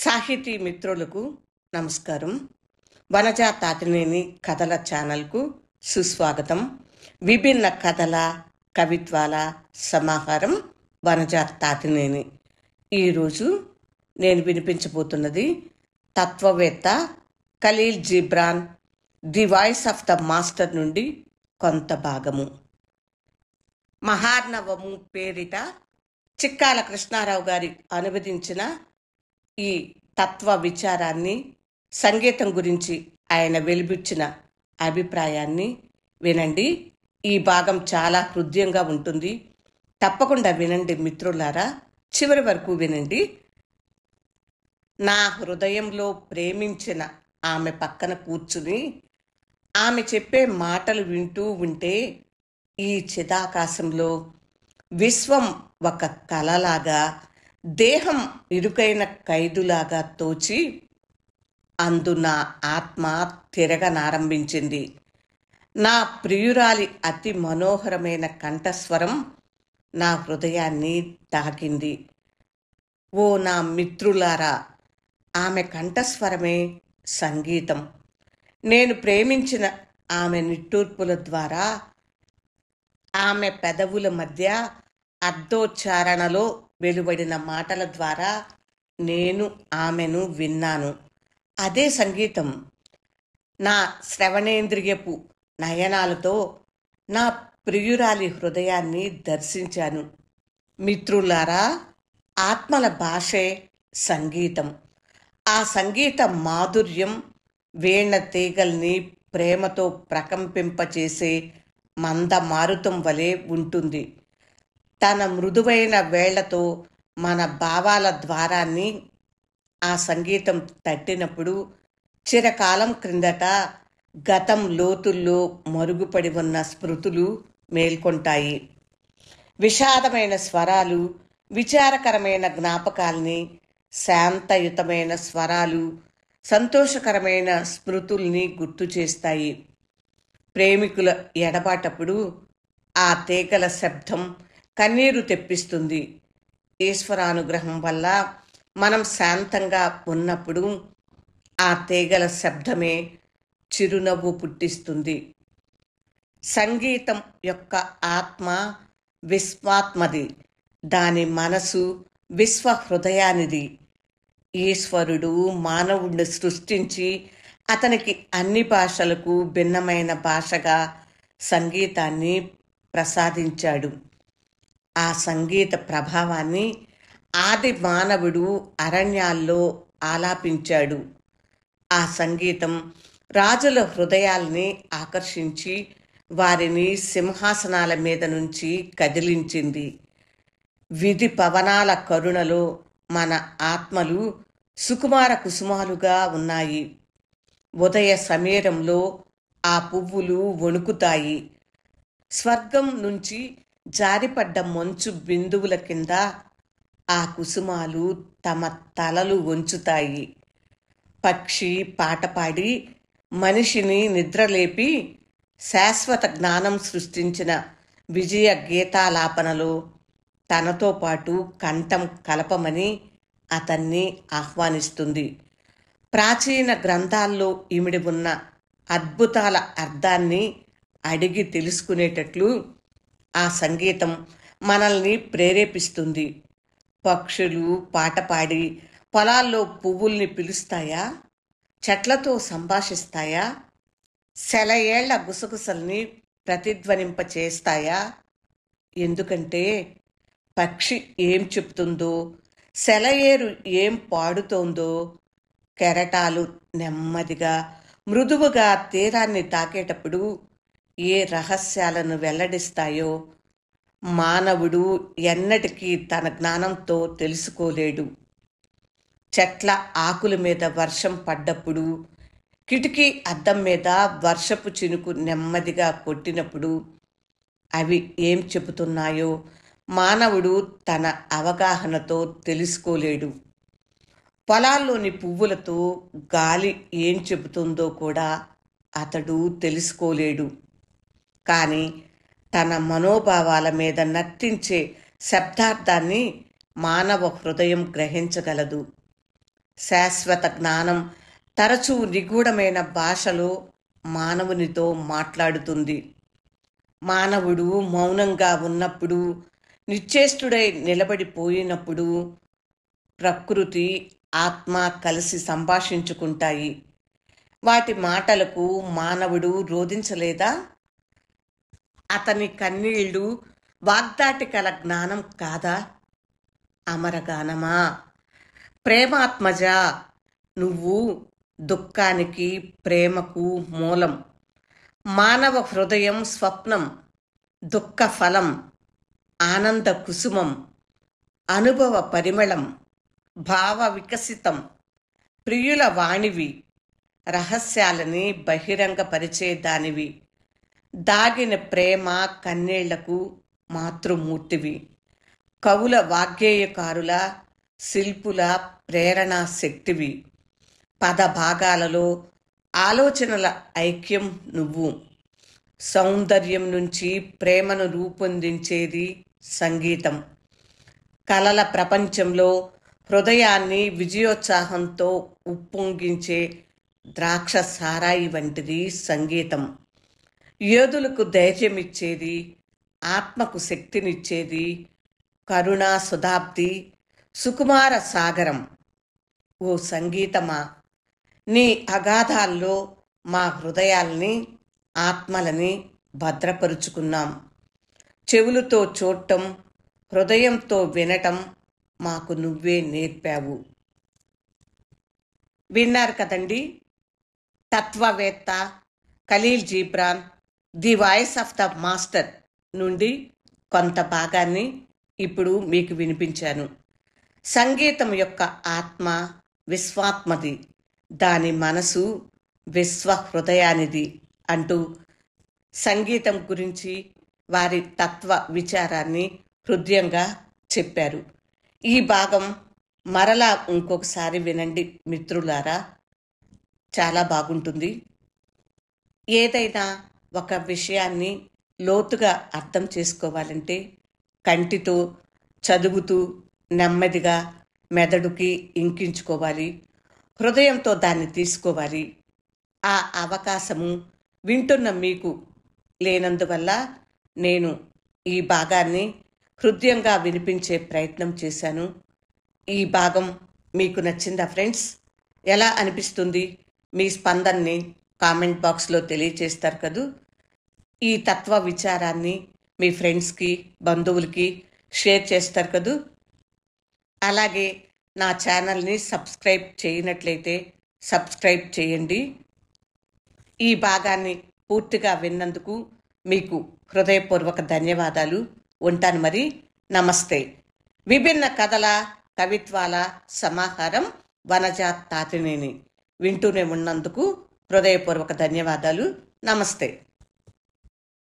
సాహితీ మిత్రులకు నమస్కారం వనజా తాతినేని కథల ఛానల్కు సుస్వాగతం విభిన్న కథల కవిత్వాల సమాహారం వనజ తాతినేని ఈరోజు నేను వినిపించబోతున్నది తత్వవేత్త Khalil Gibran the voice of the master నుండి కొంత భాగము మహానవము పేరిట చిక్కాల కృష్ణారావు గారి అనువదించిన ఈ తత్వ విచారాన్ని సంగీతం గురించి ఆయన వెలిబుచ్చిన అభిప్రాయాన్ని వినండి ఈ భాగం చాలా హృదయంగా ఉంటుంది తప్పకుండా వినండి మిత్రులారా చివరి వరకు వినండి నా హృదయంలో ప్రేమించిన ఆమె పక్కన కూర్చుని ఆమె చెప్పే మాటలు వింటూ ఉంటే ఈ చిదాకాశంలో విశ్వం ఒక కళలాగా దేహం ఇరుకైన ఖైదులాగా తోచి అందు నా ఆత్మ తిరగనారంభించింది నా ప్రియురాలి అతి మనోహరమైన కంఠస్వరం నా హృదయాన్ని తాకింది ఓ నా మిత్రులారా ఆమె కంఠస్వరమే సంగీతం నేను ప్రేమించిన ఆమె నిట్టూర్పుల ద్వారా ఆమె పెదవుల మధ్య అర్ధోచ్చారణలో వెలువడిన మాటల ద్వారా నేను ఆమెను విన్నాను అదే సంగీతం నా శ్రవణేంద్రియపు నయనాలతో నా ప్రియురాలి హృదయాన్ని దర్శించాను మిత్రులారా ఆత్మల భాషే సంగీతం ఆ సంగీత మాధుర్యం వీణ తీగల్ని ప్రేమతో ప్రకంపింపచేసే మంద మారుతం వలె ఉంటుంది తన మృదువైన వేళ్లతో మన భావాల ద్వారాన్ని ఆ సంగీతం తట్టినప్పుడు చిరకాలం క్రిందట గతం లోతుల్లో మరుగుపడి ఉన్న స్మృతులు మేల్కొంటాయి విషాదమైన స్వరాలు విచారకరమైన జ్ఞాపకాల్ని శాంతయుతమైన స్వరాలు సంతోషకరమైన స్మృతుల్ని గుర్తు చేస్తాయి ప్రేమికుల ఎడబాటప్పుడు ఆ తేగల శబ్దం కన్నీరు తెప్పిస్తుంది ఈశ్వరానుగ్రహం వల్ల మనం శాంతంగా ఉన్నప్పుడు ఆ తీగల శబ్దమే చిరునవ్వు పుట్టిస్తుంది సంగీతం యొక్క ఆత్మ విశ్వాత్మది దాని మనసు విశ్వ హృదయానిది ఈశ్వరుడు మానవుణ్ణి సృష్టించి అతనికి అన్ని భాషలకు భిన్నమైన భాషగా సంగీతాన్ని ప్రసాదించాడు ఆ సంగీత ప్రభావాన్ని ఆది మానవుడు అరణ్యాల్లో ఆలాపించాడు ఆ సంగీతం రాజుల హృదయాల్ని ఆకర్షించి వారిని సింహాసనాల మీద నుంచి కదిలించింది విధి పవనాల కరుణలో మన ఆత్మలు సుకుమార కుసుమాలుగా ఉన్నాయి ఉదయ సమీరంలో ఆ పువ్వులు వణుకుతాయి స్వర్గం నుంచి జారిపడ్డ మంచు బిందువుల కింద ఆ కుసుమాలు తమ తలలు వంచుతాయి పక్షి పాట పాడి మనిషిని నిద్రలేపి శాశ్వత జ్ఞానం సృష్టించిన విజయ గీతాలాపనలో తనతో పాటు కంఠం కలపమని అతన్ని ఆహ్వానిస్తుంది ప్రాచీన గ్రంథాల్లో ఇమిడి ఉన్న అద్భుతాల అర్థాన్ని అడిగి తెలుసుకునేటట్లు ఆ సంగీతం మనల్ని ప్రేరేపిస్తుంది పక్షులు పాట పాడి పొలాల్లో పువ్వుల్ని పిలుస్తాయా చెట్లతో సంభాషిస్తాయా సెల ఏళ్ల గుసగుసల్ని ప్రతిధ్వనింపచేస్తాయా ఎందుకంటే పక్షి ఏం చెప్తుందో సెలయేరు ఏం పాడుతోందో కెరటాలు నెమ్మదిగా మృదువుగా తీరాన్ని తాకేటప్పుడు ఏ రహస్యాలను వెల్లడిస్తాయో మానవుడు ఎన్నటికీ తన జ్ఞానంతో తెలుసుకోలేడు చెట్ల ఆకుల మీద వర్షం పడ్డప్పుడు కిటికీ అద్దం మీద వర్షపు చినుకు నెమ్మదిగా కొట్టినప్పుడు అవి ఏం చెబుతున్నాయో మానవుడు తన అవగాహనతో తెలుసుకోలేడు పొలాల్లోని పువ్వులతో గాలి ఏం చెబుతుందో కూడా అతడు తెలుసుకోలేడు కానీ తన మనోభావాల మీద నర్తించే శబ్దార్థాన్ని మానవ హృదయం గ్రహించగలదు శాశ్వత జ్ఞానం తరచూ నిగూఢమైన భాషలో మానవునితో మాట్లాడుతుంది మానవుడు మౌనంగా ఉన్నప్పుడు నిశ్చేష్టుడై నిలబడిపోయినప్పుడు ప్రకృతి ఆత్మ కలిసి సంభాషించుకుంటాయి వాటి మాటలకు మానవుడు రోధించలేదా అతని కన్నీళ్ళు వాగ్దాటి కల జ్ఞానం కాదా అమరగానమా ప్రేమాత్మజ నువ్వు దుఃఖానికి ప్రేమకు మూలం మానవ హృదయం స్వప్నం దుఃఖ ఫలం ఆనంద కుసుమం అనుభవ పరిమళం భావ వికసితం ప్రియుల వాణివి రహస్యాలని బహిరంగపరిచేదానివి దాగిన ప్రేమ కన్నీళ్లకు మాతృమూర్తివి కవుల వాగ్గేయకారుల శిల్పుల ప్రేరణా శక్తివి పద భాగాలలో ఆలోచనల ఐక్యం నువ్వు సౌందర్యం నుంచి ప్రేమను రూపొందించేది సంగీతం కలల ప్రపంచంలో హృదయాన్ని విజయోత్సాహంతో ఉప్పొంగించే ద్రాక్ష సారాయి వంటిది సంగీతం యోధులకు ధైర్యమిచ్చేది ఆత్మకు శక్తినిచ్చేది కరుణా సుధాబ్ది సుకుమార సాగరం ఓ సంగీతమా నీ అగాధాల్లో మా హృదయాల్ని ఆత్మలని భద్రపరుచుకున్నాం చెవులతో చూడటం హృదయంతో వినటం మాకు నువ్వే నేర్పావు విన్నారు కదండి తత్వవేత్త Khalil Gibran the voice of the master నుండి కొంత భాగాన్ని ఇప్పుడు మీకు వినిపించాను సంగీతం యొక్క ఆత్మ విశ్వాత్మది దాని మనసు విశ్వహృదయానిది అంటూ సంగీతం గురించి వారి తత్వ విచారాన్ని హృదయంగా చెప్పారు ఈ భాగం మరలా ఇంకొకసారి వినండి మిత్రులారా చాలా బాగుంటుంది ఏదైనా ఒక విషయాన్ని లోతుగా అర్థం చేసుకోవాలంటే కంటితో చదువుతూ నెమ్మదిగా మెదడుకి ఇంకించుకోవాలి హృదయంతో దాన్ని తీసుకోవాలి ఆ అవకాశము వింటున్న మీకు లేనందువల్ల నేను ఈ భాగాన్ని హృదయంగా వినిపించే ప్రయత్నం చేశాను ఈ భాగం మీకు నచ్చిందా ఫ్రెండ్స్ ఎలా అనిపిస్తుంది మీ స్పందనని కామెంట్ బాక్స్లో తెలియచేస్తారు కదూ ఈ తత్వ విచారాన్ని మీ ఫ్రెండ్స్కి బంధువులకి షేర్ చేస్తారు కదూ అలాగే నా ఛానల్ని సబ్స్క్రైబ్ చేయనట్లయితే సబ్స్క్రైబ్ చేయండి ఈ భాగాన్ని పూర్తిగా విన్నందుకు మీకు హృదయపూర్వక ధన్యవాదాలు ఉంటాను మరి నమస్తే విభిన్న కథల కవిత్వాల సమాహారం వనజా తాతినేని వింటూనే ఉన్నందుకు హృదయపూర్వక ధన్యవాదాలు నమస్తే